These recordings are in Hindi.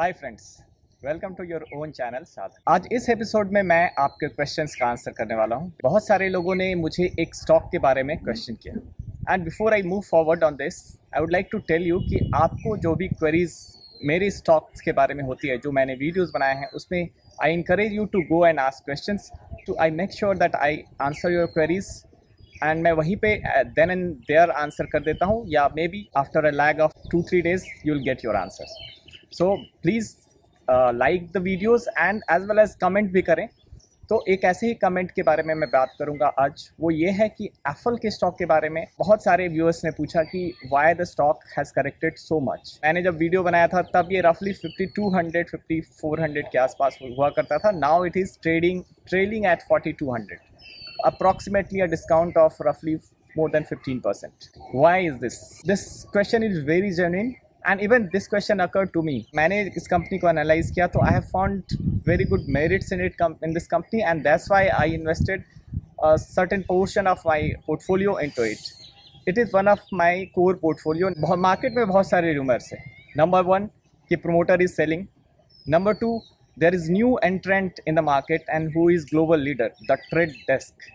Hi friends welcome to your own channel Sadhan आज इस एपिसोड में मैं आपके क्वेश्चंस का आंसर करने वाला हूँ बहुत सारे लोगों ने मुझे एक स्टॉक के बारे में क्वेश्चन किया and before I move forward on this I would like to tell you कि आपको जो भी क्वेरीज मेरी स्टॉक्स के बारे में होती है जो मैंने वीडियोज़ बनाए हैं उसमें I encourage you to go and ask question to I make sure that I answer your queries and मैं वहीं पे देन एंड देयर आंसर कर देता हूँ या maybe after a lag of two three days you will get your answers so please like the videos and as well as comment भी करें तो एक ऐसे ही कमेंट के बारे में मैं बात करूंगा आज वो ये है कि एफल के स्टॉक के बारे में बहुत सारे व्यूअर्स ने पूछा कि why the stock has corrected so much मैंने जब वीडियो बनाया था तब ये रफली 5200 5400 के आसपास हुआ करता था now it is trading trailing at 4200 approximately a discount of रफली more than 15%. Why is this this question is very genuine and even this question occur to me मैंने इस कंपनी को एनालाइज किया तो I have found very good merits in it in this company and that's why I invested certain portion of my portfolio into it it is one of my core portfolio market में बहुत सारे रूमर्स हैं नंबर वन कि promoter is selling number two there is new entrant in the market and who is global leader the trade desk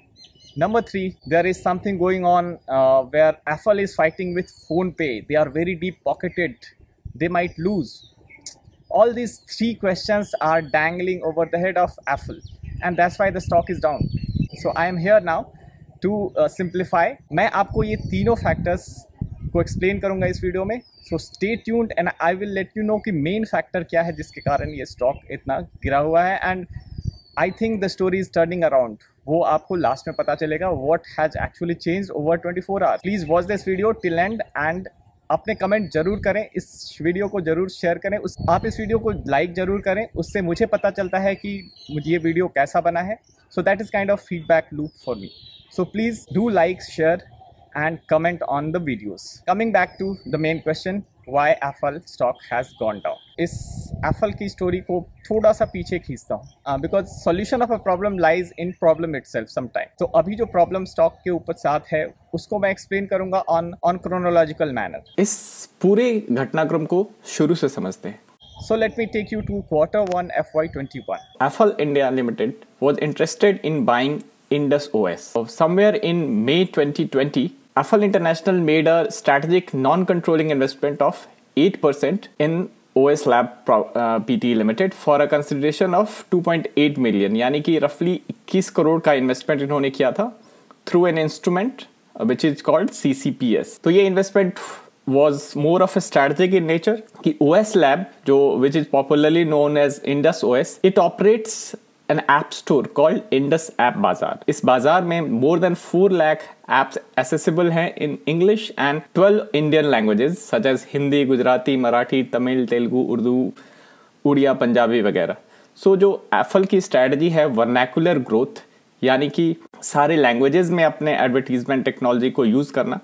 Number three, there is something going on uh, where Apple is fighting with PhonePay. They are very deep pocketed. They might lose. All these three questions are dangling over the head of Apple, and that's why the stock is down. So I am here now to uh, simplify. I will explain तीनों factors को explain करूंगा इस वीडियो में So stay tuned, and I will let you know कि मेन फैक्टर क्या है जिसके कारण stock स्टॉक इतना And I think the story is turning around. वो आपको लास्ट में पता चलेगा what has actually change over twenty four hours please watch this video till end and अपने कमेंट जरूर करें इस वीडियो को जरूर शेयर करें उस आप इस वीडियो को लाइक जरूर करें उससे मुझे पता चलता है कि मुझे ये वीडियो कैसा बना है so that is kind of feedback loop for me so please do like share and comment on the videos coming back to the main question why Affle stock has gone down इस एफल की स्टोरी को थोड़ा सा पीछे खींचता हूँ because solution of a problem lies in problem itself sometime तो अभी जो प्रॉब्लम स्टॉक के ऊपर साथ है उसको मैं एक्सप्लेन करूंगा ऑन ऑन क्रोनोलॉजिकल मैनर इस पूरे घटनाक्रम को शुरू से समझते हैं So let me take you to quarter one FY21. Apple India Limited was interested in buying Indus OS. So somewhere in May 2020, Affle International made a strategic non controlling investment of 8% in OS Lab PT uh, e Limited for a consideration of 2.8 million यानी कि रफली 21 करोड़ का इन्वेस्टमेंट इन्होंने किया था through an instrument which is called C C P S तो ये investment was more of a strategic in nature कि ओ एस लैब जो which is popularly known as Indus O S it operates an app store called Indus app Bazaar इस बाजार में more than four lakh apps accessible हैं in English and twelve Indian languages such as Hindi Gujarati Marathi Tamil Telugu Urdu Odia Punjabi वगैरह सो so, जो एफल की स्ट्रेटजी है वर्नैकुलर ग्रोथ यानी कि सारे लैंग्वेजेस में अपने एडवर्टीजमेंट टेक्नोलॉजी को यूज़ करना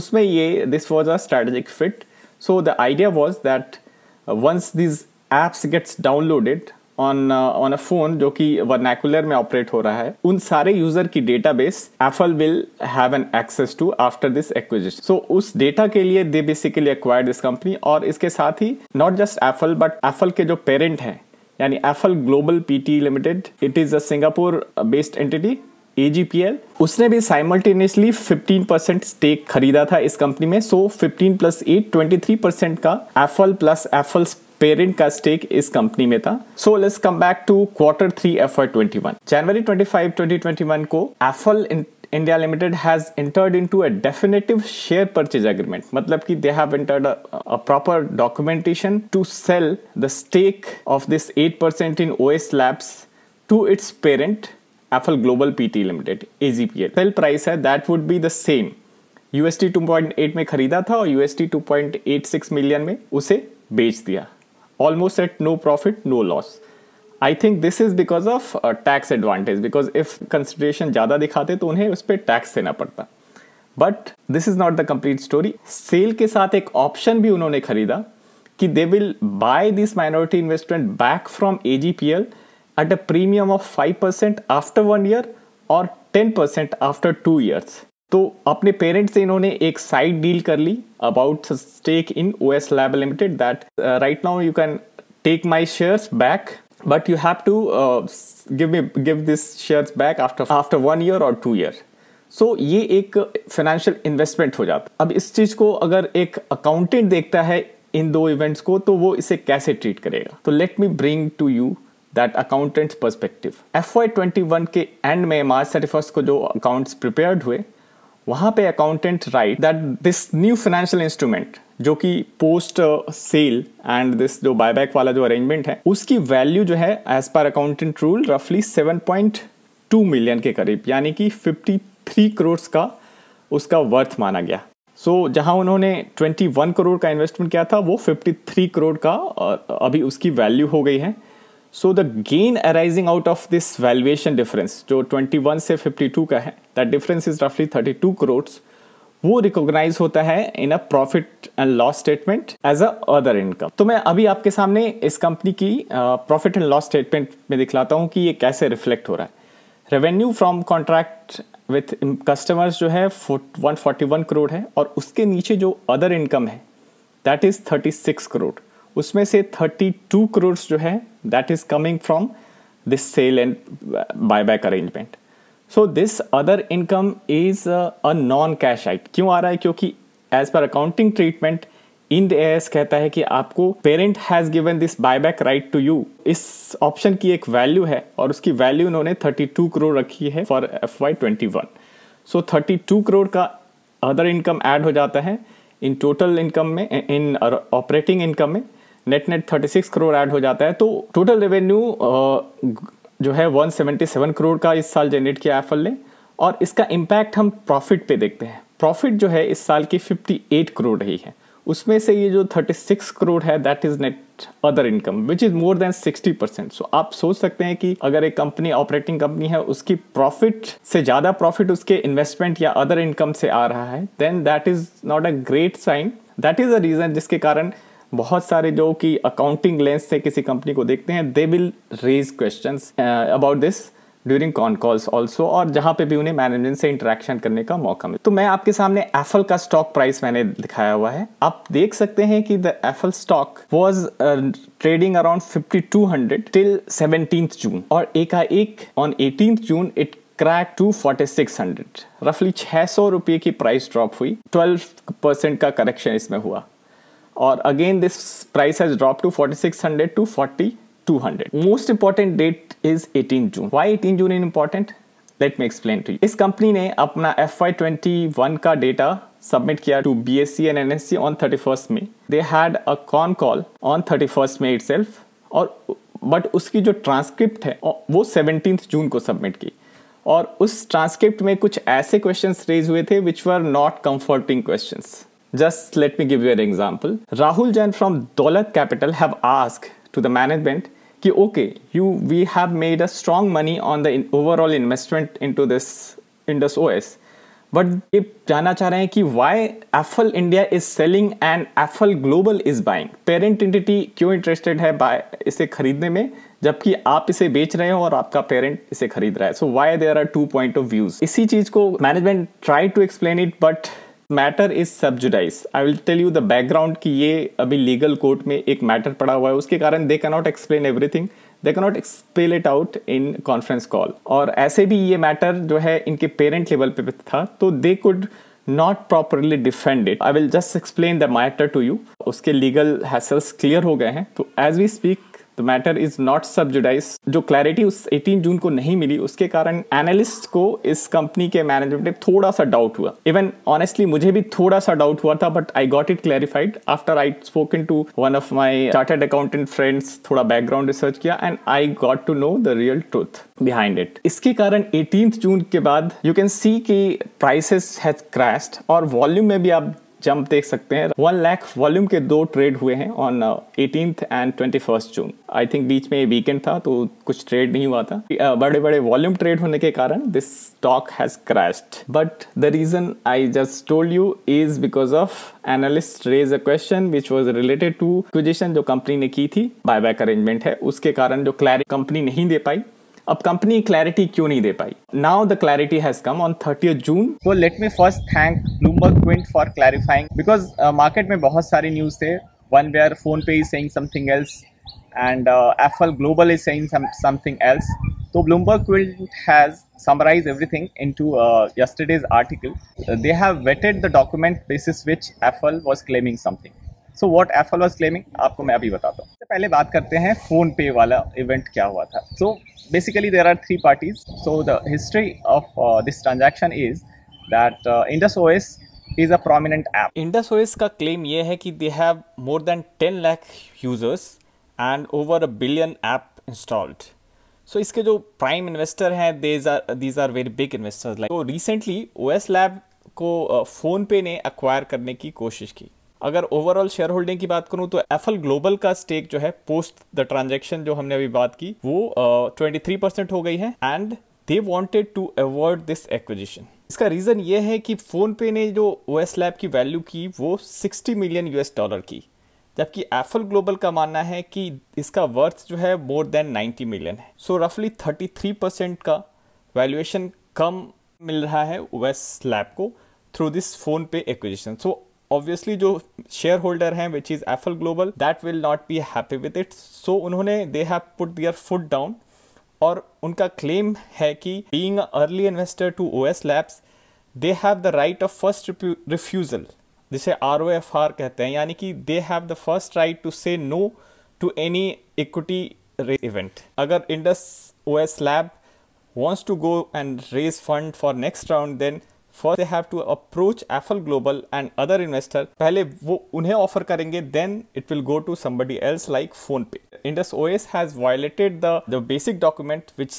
उसमें ये this was a strategic fit so the idea was that once these apps gets downloaded on on a phone जो कि वर्नैकुलर में ऑपरेट हो रहा है उन सारे यूजर की database Affle will have an access to after this acquisition so उस डेटा के लिए they basically acquire this company और इसके साथ ही not just Affle but Affle के जो पेरेंट हैं यानी Affle global PT limited it is a Singapore based entity AGPL उसने भी साइमल्टेनियसली 15 परसेंट स्टेक खरीदा था इस कंपनी में सो so 15 प्लस 8 23 का एफल प्लस एफल पेरेंट का स्टेक इस कंपनी में था so let's come back to quarter three F Y twenty one January twenty five twenty twenty one को Affle India limited has entered into a definitive share purchase agreement मतलब कि they have entered a proper documentation to sell the stake of this 8% in OS labs to its parent Affle global PT limited AGPL sale price है that would be the same USD 2.8 में खरीदा था और यूएसटी 2.86 मिलियन में उसे बेच दिया almost at no profit, no loss. I think this is because of tax advantage because if consideration ज़्यादा दिखाते तो उन्हें उस पर टैक्स देना पड़ता but this is not the complete story sale के साथ एक ऑप्शन भी उन्होंने खरीदा कि they will buy this minority investment back from A G P L at a premium of five percent after one year और ten percent after two years तो अपने पेरेंट्स से इन्होंने एक साइड डील कर ली about stake in O S lab limited that right now you can take my shares back but you have to give me give this shares back after after one year और टू ईयर सो ये एक फाइनेंशियल इन्वेस्टमेंट हो जाता अब इस चीज़ को अगर एक अकाउंटेंट देखता है इन दो इवेंट्स को तो वो इसे कैसे ट्रीट करेगा तो let me bring to you that accountants perspective F Y twenty one के एंड में मार्च थर्टी फर्स्ट को जो अकाउंट्स प्रिपेयर्ड हुए वहां पे accountant write that this new financial instrument जो कि पोस्ट सेल एंड दिस जो बायबैक वाला जो अरेंजमेंट है उसकी वैल्यू जो है एज पर अकाउंटेंट रूल रफली सेवन पॉइंट टू मिलियन के करीब यानी कि फिफ्टी थ्री करोड़ का उसका वर्थ माना गया सो so, जहां उन्होंने वन करोड़ का इन्वेस्टमेंट किया था वो फिफ्टी थ्री करोड़ का uh, अभी उसकी वैल्यू हो गई है so the gain arising out of this valuation difference जो 21 से 52 का है दैट डिफरेंस इज रफली 32 करोड्स वो रिकॉग्नाइज होता है in a profit and loss statement as a other income तो मैं अभी आपके सामने इस कंपनी की प्रॉफिट एंड लॉस स्टेटमेंट में दिखलाता हूँ कि ये कैसे रिफ्लेक्ट हो रहा है revenue from contract with customers जो है 141 करोड़ है और उसके नीचे जो अदर इनकम है दैट इज 36 करोड़ उसमें से 32 करोड़ जो है that is coming from this sale and buy back arrangement so this other income is a non cash item क्यों आ रहा है क्योंकि as per accounting treatment the S कहता है कि आपको parent has given this buyback right to you इस ऑप्शन की एक वैल्यू है और उसकी वैल्यू उन्होंने 32 करोड़ रखी है for F Y twenty one so thirty two crore का अदर इनकम एड हो जाता है इन टोटल इनकम में इन ऑपरेटिंग इनकम में नेट नेट 36 करोड़ ऐड हो जाता है तो टोटल रेवेन्यू जो है 177 करोड़ का इस साल जनरेट किया एफल ने और इसका इम्पैक्ट हम प्रॉफिट पे देखते हैं प्रॉफिट जो है इस साल की 58 करोड़ रही है उसमें से ये जो 36 करोड़ है that is net other income which is more than 60 percent so आप सोच सकते हैं कि अगर एक कंपनी ऑपरेटिंग कंपनी है उसकी प्रॉफिट से ज्यादा प्रॉफिट उसके इन्वेस्टमेंट या अदर इनकम से आ रहा है then that is not a great sign that is a reason जिसके कारण बहुत सारे जो की अकाउंटिंग लेंस से किसी कंपनी को देखते हैं they will raise question about this during con calls also और जहाँ पे भी उन्हें मैनेजमेंट से इंटरेक्शन करने का मौका मिले तो मैं आपके सामने एफल का स्टॉक प्राइस मैंने दिखाया हुआ है आप देख सकते हैं कि the Affle stock was trading around hundred till seventeen June और एकाएक on eighteen June it crack to forty six hundred रफली छह सौ रुपये की प्राइस ड्रॉप हुई ट्वेल्व परसेंट का करेक्शन इसमें हुआ or again this price has dropped to 4600 to 4200 most important date is 18 June why 18 June is important let me explain to you इस कंपनी ने अपना एफ आई ट्वेंटी वन का डेटा सबमिट किया to B S C and N S C on thirty first में they had a con call on thirty first में इट और बट उसकी जो ट्रांसक्रिप्ट है वो सेवनटीन जून को सबमिट की और उस ट्रांसक्रिप्ट में कुछ ऐसे क्वेश्चंस रेज हुए थे which were not comforting questions Just let me give you an example. Rahul Jain from Dolat Capital have asked to the management कि okay you we have made a strong money on the overall investment into this Indus OS but ये जानना चाह रहे हैं कि why Affle India is selling and Affle global is buying parent entity क्यों इंटरेस्टेड है बाय इसे खरीदने में जबकि आप इसे बेच रहे हो और आपका पेरेंट इसे खरीद रहा है so why there are two point of views इसी चीज को management try to explain it but matter is subjudice I will tell you the background कि ये अभी लीगल कोर्ट में एक मैटर पड़ा हुआ है उसके कारण they cannot explain everything they cannot expel it out in conference call और ऐसे भी ये मैटर जो है इनके पेरेंट लेवल पे था तो they could not properly defend it I will just explain the matter to you उसके लीगल हैसल्स क्लियर हो गए हैं तो as we speak the matter is not subjudice जो क्लैरिटी उस 18 जून को नहीं मिली उसके कारण एनालिस्ट को इस कंपनी के मैनेजमेंट में थोड़ा सा डाउट हुआ इवन ऑनेस्टली मुझे भी थोड़ा सा डाउट हुआ था but I got it clarified after I spoken to one of my chartered accountant friends थोड़ा बैकग्राउंड रिसर्च किया and I got to know the real truth behind it इसके कारण एटीन जून के बाद यू कैन सी की प्राइसेस हैज क्रैश्ड और वॉल्यूम में भी आप जंप देख सकते हैं वन लैख वॉल्यूम के दो ट्रेड हुए हैं on eighteen and twenty first June I think बीच में वीकेंड था तो कुछ ट्रेड नहीं हुआ था बड़े बड़े वॉल्यूम ट्रेड होने के कारण this stock has crashed but the reason I just told you is because of analyst raise a question which was related to acquisition जो कंपनी ने की थी बाय बैक अरेंजमेंट है उसके कारण जो क्लैरिटी कंपनी नहीं दे पाई अब कंपनी क्लैरिटी क्यों नहीं दे पाई now the clarity has come on thirty June वो let me first thank Bloomberg Quint for clarifying because market में बहुत सारी न्यूज थे one way are PhonePe is saying something else and Affle global is saying something else तो Bloomberg Quint has summarise everything in to yesterday's article they have weighted the document basis which Affle was claiming something so what apple was claiming आपको मैं अभी बताता हूँ पहले बात करते हैं फ़ोन पे वाला इवेंट क्या हुआ था so basically there are three parties so the history of this transaction is that Indus OS is a prominent app Indus OS का क्लेम ये है कि they have more than ten lakh users and over a billion app installed so इसके जो प्राइम इन्वेस्टर हैं these are these are very big investors like तो रिसेंटली ओ एस लैब को फ़ोन uh, पे ने अक्वायर करने की कोशिश की अगर ओवरऑल शेयर होल्डिंग की बात करूं तो एफएल ग्लोबल का स्टेक जो है पोस्ट द ट्रांजेक्शन जो हमने अभी बात की वो ट्वेंटी थ्री परसेंट हो गई है and they wanted to avoid this acquisition इसका रीज़न ये है कि फोन पे ने जो ओ एस लैब की वैल्यू की वो सिक्सटी मिलियन यूएस डॉलर की जबकि एफल ग्लोबल का मानना है कि इसका वर्थ जो है मोर देन नाइन्टी मिलियन है सो रफली थ्री परसेंट का वैल्यूएशन कम मिल रहा है ओ एस लैब को through this PhonePe acquisition so obviously जो शेयर होल्डर हैं which is Affle global that will not be happy with it so उन्होंने they have put their foot down और उनका क्लेम है कि being early investor to O S labs they have the right of first refusal जिसे आर ओ एफ आर कहते हैं यानी कि they have the first right to say no to any equity event अगर Indus O S lab wants to go and raise fund for next round then first they have to approach Affle global and other investor पहले वो उन्हें ऑफर करेंगे then it will go to somebody else like PhonePe Indus O S has violated the basic document which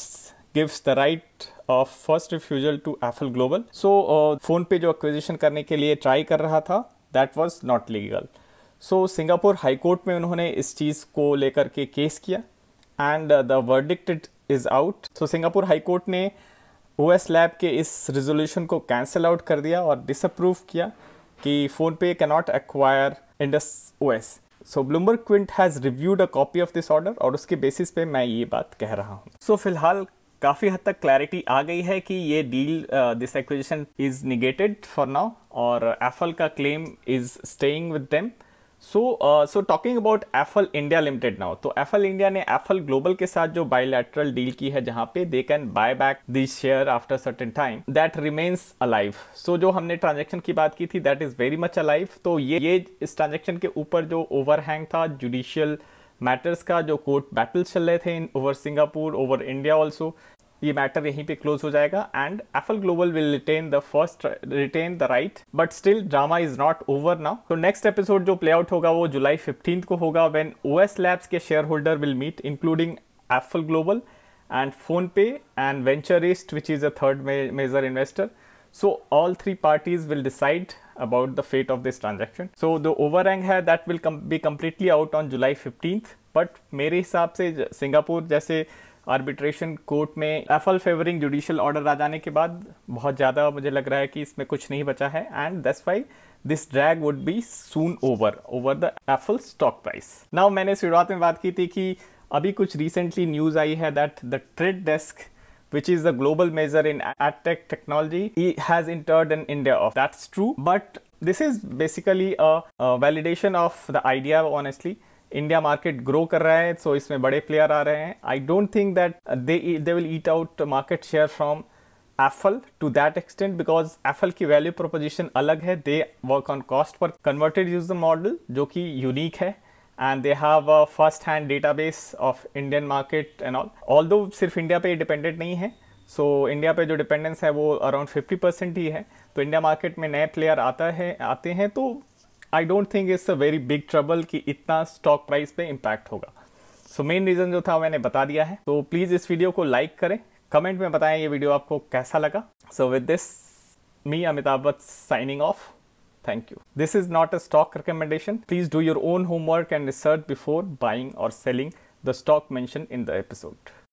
gives the right of first refusal to Affle global so PhonePe जो एक्विजिशन करने के लिए ट्राई कर रहा था that was not legal so Singapore high court में उन्होंने इस चीज़ को लेकर के केस किया and the verdict is out so Singapore high court ने ओ एस लैब के इस रेजोल्यूशन को कैंसिल आउट कर दिया और डिसअप्रूव किया कि PhonePe can not acquire Indus O S so Bloomberg Quint has reviewed a copy of this order और उसके बेसिस पे मैं ये बात कह रहा हूँ सो so, फिलहाल काफ़ी हद तक क्लैरिटी आ गई है कि ये deal this acquisition is negated for now और एफल का claim is staying with them so so talking about Affle India limited now तो एफल इंडिया ने एफल ग्लोबल के साथ जो बायोलैटरल डील की है जहां पे they can buy back this share after certain time that remains alive so जो हमने ट्रांजेक्शन की बात की थी that is very much alive तो ये ये इस ट्रांजेक्शन के ऊपर जो ओवरहैंग था जुडिशियल मैटर्स का जो कोर्ट बैटल चल रहे थे in over Singapore over India also ये मैटर यहीं पे क्लोज हो जाएगा and Affle global will retain the first retain the right but still drama is not over now तो नेक्स्ट एपिसोड जो प्ले आउट होगा वो जुलाई फिफ्टींथ को होगा वेन ओ एस लैब्स के share holder will meet including Affle global and PhonePe and Venture East which is a third major investor all three parties will decide about the fate of this transaction so the overhang है that will be completely out on July fifteenth but मेरे हिसाब से सिंगापुर जैसे आर्बिट्रेशन कोर्ट में एफल फेवरिंग जुडिशल ऑर्डर आ जाने के बाद बहुत ज़्यादा मुझे लग रहा है कि इसमें कुछ नहीं बचा है and that's why this drag would be soon over over the Affle stock price now मैंने शुरुआत में बात की थी कि अभी कुछ रिसेंटली न्यूज़ आई है that the trade Desk which is the global major in adtech technology technology, has entered in India of that's true but this is basically basically a, a validation of India market grow कर रहा है सो so इसमें बड़े प्लेयर आ रहे हैं I don't think that they they will eat out market share from Affle to that extent because Affle की वैल्यू प्रोपोजिशन अलग है they work on cost per converted use the model जो कि यूनिक है and they have a first hand data base of Indian market and all although सिर्फ इंडिया पर डिपेंडेंट नहीं है सो so, इंडिया पे जो डिपेंडेंस है वो अराउंड फिफ्टी परसेंट ही है तो इंडिया मार्केट में नए प्लेयर आता है आते हैं तो I don't think it's a very big trouble कि इतना स्टॉक प्राइस पे इम्पैक्ट होगा सो मेन रीजन जो था मैंने बता दिया है तो प्लीज इस वीडियो को लाइक करें कमेंट में बताएं ये वीडियो आपको कैसा लगा so with this me Amitabh बत signing off thank you this is not a stock recommendation please do your own homework and research before buying और selling the stock mentioned in the episode